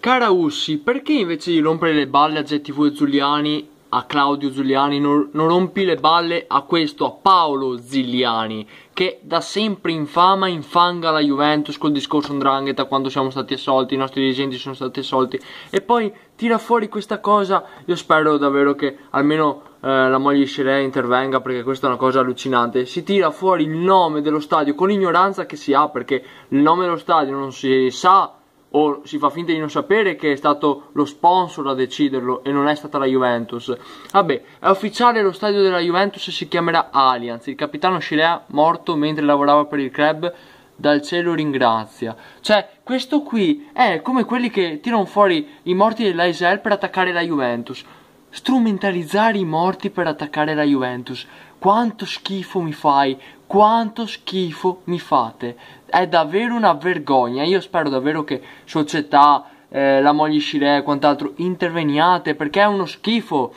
Cara Ussi, perché invece di rompere le balle a GTV e Giuliani, a Claudio Giuliani, non, non rompi le balle a questo, a Paolo Zigliani, che da sempre infama infanga la Juventus col discorso Ndrangheta quando siamo stati assolti, i nostri dirigenti sono stati assolti, e poi tira fuori questa cosa, io spero davvero che almeno eh, la moglie Shirei intervenga perché questa è una cosa allucinante. Si tira fuori il nome dello stadio con l'ignoranza che si ha perché il nome dello stadio non si sa o si fa finta di non sapere che è stato lo sponsor a deciderlo e non è stata la Juventus. Vabbè, è ufficiale lo stadio della Juventus e si chiamerà Allianz. Il capitano Scilea morto mentre lavorava per il club, dal cielo ringrazia. Cioè, questo qui è come quelli che tirano fuori i morti dell'Aisel per attaccare la Juventus. Strumentalizzare i morti per attaccare la Juventus. Quanto schifo mi fai, quanto schifo mi fate. È davvero una vergogna. Io spero davvero che società, eh, la moglie Scire e quant'altro interveniate perché è uno schifo.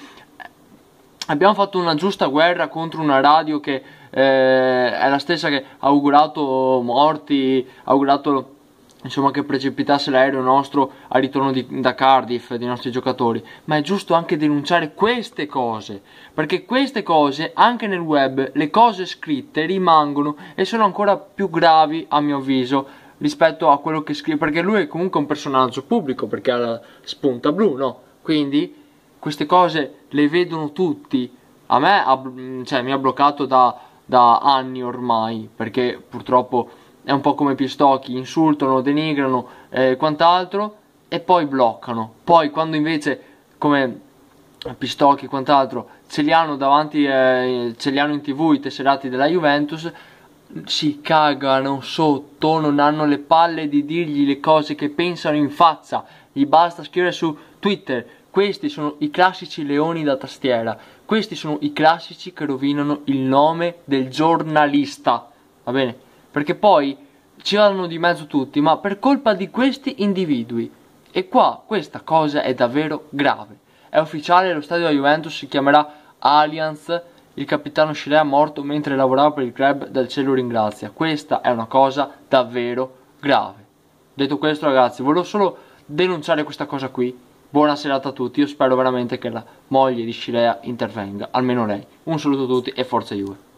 Abbiamo fatto una giusta guerra contro una radio che eh, è la stessa che ha augurato morti, ha augurato insomma, che precipitasse l'aereo nostro al ritorno di, da Cardiff dei nostri giocatori, ma è giusto anche denunciare queste cose, perché queste cose anche nel web, le cose scritte rimangono e sono ancora più gravi a mio avviso rispetto a quello che scrive, perché lui è comunque un personaggio pubblico, perché ha la spunta blu, no? Quindi queste cose le vedono tutti. A me ha, cioè, mi ha bloccato da, da anni ormai, perché purtroppo è un po' come Pistocchi, insultano, denigrano e eh, quant'altro e poi bloccano. Poi quando invece come Pistocchi e quant'altro ce li hanno davanti, eh, ce li hanno in tv i tesserati della Juventus, si cagano sotto, non hanno le palle di dirgli le cose che pensano in faccia, gli basta scrivere su Twitter. Questi sono i classici leoni da tastiera, questi sono i classici che rovinano il nome del giornalista. Va bene? perché poi ci vanno di mezzo tutti, ma per colpa di questi individui. E qua questa cosa è davvero grave. È ufficiale, lo stadio della Juventus si chiamerà Allianz, il capitano Scirea è morto mentre lavorava per il club, del cielo ringrazia. Questa è una cosa davvero grave. Detto questo ragazzi, volevo solo denunciare questa cosa qui. Buona serata a tutti, io spero veramente che la moglie di Scirea intervenga, almeno lei. Un saluto a tutti e forza Juve.